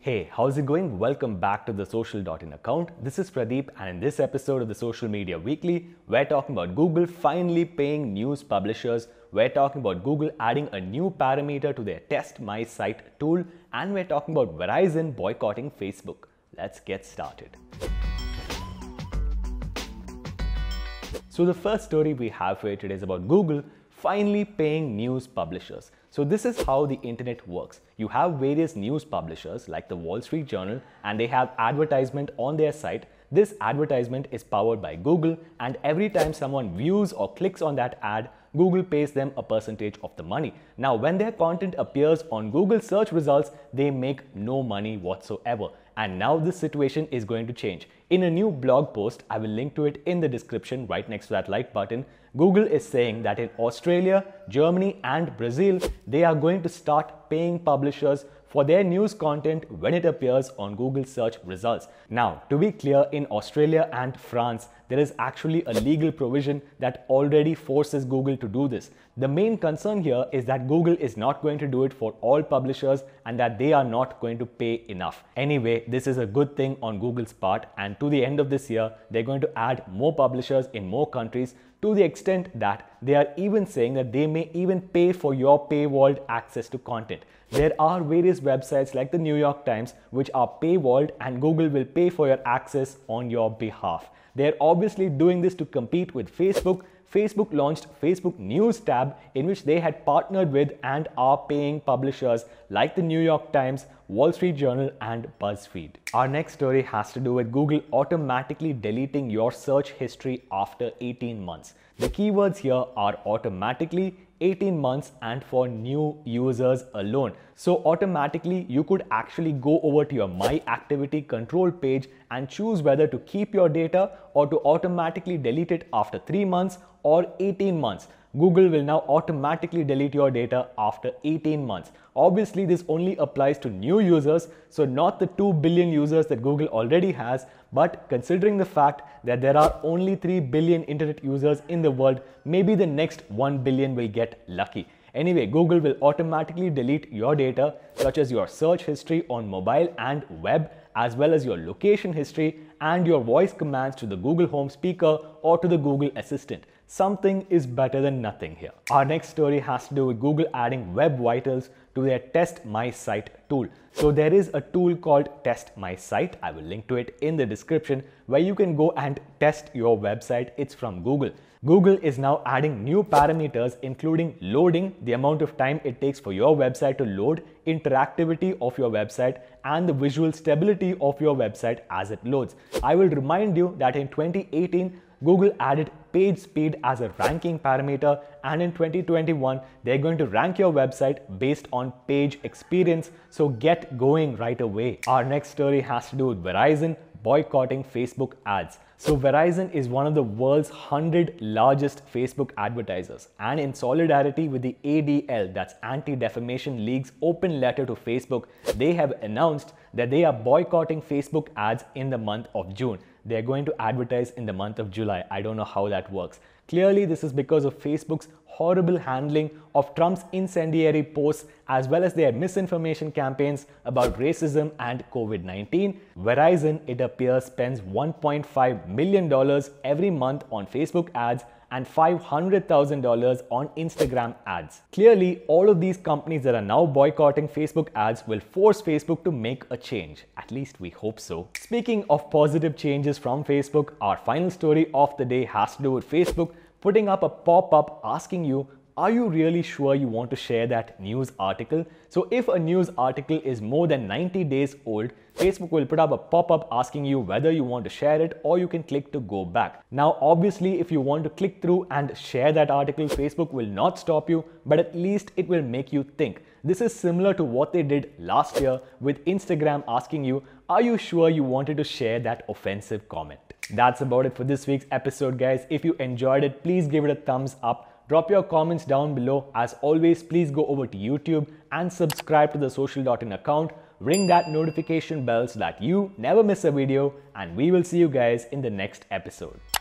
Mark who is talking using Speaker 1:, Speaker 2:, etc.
Speaker 1: Hey, how's it going? Welcome back to the social.in account. This is Pradeep and in this episode of the Social Media Weekly, we're talking about Google finally paying news publishers. We're talking about Google adding a new parameter to their Test My Site tool and we're talking about Verizon boycotting Facebook. Let's get started. So the first story we have for you today is about Google finally paying news publishers. So this is how the internet works. You have various news publishers like the Wall Street Journal and they have advertisement on their site. This advertisement is powered by Google and every time someone views or clicks on that ad, Google pays them a percentage of the money. Now, when their content appears on Google search results, they make no money whatsoever. And now this situation is going to change in a new blog post, I will link to it in the description right next to that like button. Google is saying that in Australia, Germany and Brazil, they are going to start paying publishers for their news content when it appears on Google search results. Now, to be clear, in Australia and France, there is actually a legal provision that already forces Google to do this. The main concern here is that Google is not going to do it for all publishers and that they are not going to pay enough. Anyway, this is a good thing on Google's part and to the end of this year, they're going to add more publishers in more countries to the extent that they are even saying that they may even pay for your paywalled access to content. There are various websites like the New York Times which are paywalled and Google will pay for your access on your behalf. They're obviously doing this to compete with Facebook. Facebook launched Facebook News tab in which they had partnered with and are paying publishers like the New York Times Wall Street Journal, and BuzzFeed. Our next story has to do with Google automatically deleting your search history after 18 months. The keywords here are automatically, 18 months and for new users alone. So automatically you could actually go over to your My Activity control page and choose whether to keep your data or to automatically delete it after 3 months or 18 months. Google will now automatically delete your data after 18 months. Obviously, this only applies to new users, so not the 2 billion users that Google already has, but considering the fact that there are only 3 billion internet users in the world, maybe the next 1 billion will get lucky. Anyway, Google will automatically delete your data, such as your search history on mobile and web, as well as your location history and your voice commands to the Google Home speaker or to the Google Assistant. Something is better than nothing here. Our next story has to do with Google adding web vitals to their Test My Site tool. So there is a tool called Test My Site. I will link to it in the description where you can go and test your website. It's from Google. Google is now adding new parameters including loading, the amount of time it takes for your website to load, interactivity of your website and the visual stability of your website as it loads. I will remind you that in 2018, Google added page speed as a ranking parameter and in 2021 they're going to rank your website based on page experience so get going right away. Our next story has to do with Verizon boycotting Facebook ads. So Verizon is one of the world's 100 largest Facebook advertisers. And in solidarity with the ADL, that's Anti-Defamation League's open letter to Facebook, they have announced that they are boycotting Facebook ads in the month of June. They're going to advertise in the month of July. I don't know how that works. Clearly, this is because of Facebook's horrible handling of Trump's incendiary posts as well as their misinformation campaigns about racism and COVID-19. Verizon, it appears, spends $1.5 million every month on Facebook ads and $500,000 on Instagram ads. Clearly, all of these companies that are now boycotting Facebook ads will force Facebook to make a change. At least we hope so. Speaking of positive changes from Facebook, our final story of the day has to do with Facebook putting up a pop-up asking you, are you really sure you want to share that news article? So if a news article is more than 90 days old, Facebook will put up a pop-up asking you whether you want to share it or you can click to go back. Now obviously if you want to click through and share that article, Facebook will not stop you, but at least it will make you think. This is similar to what they did last year with Instagram asking you, are you sure you wanted to share that offensive comment? that's about it for this week's episode, guys. If you enjoyed it, please give it a thumbs up. Drop your comments down below. As always, please go over to YouTube and subscribe to the social.in account. Ring that notification bell so that you never miss a video. And we will see you guys in the next episode.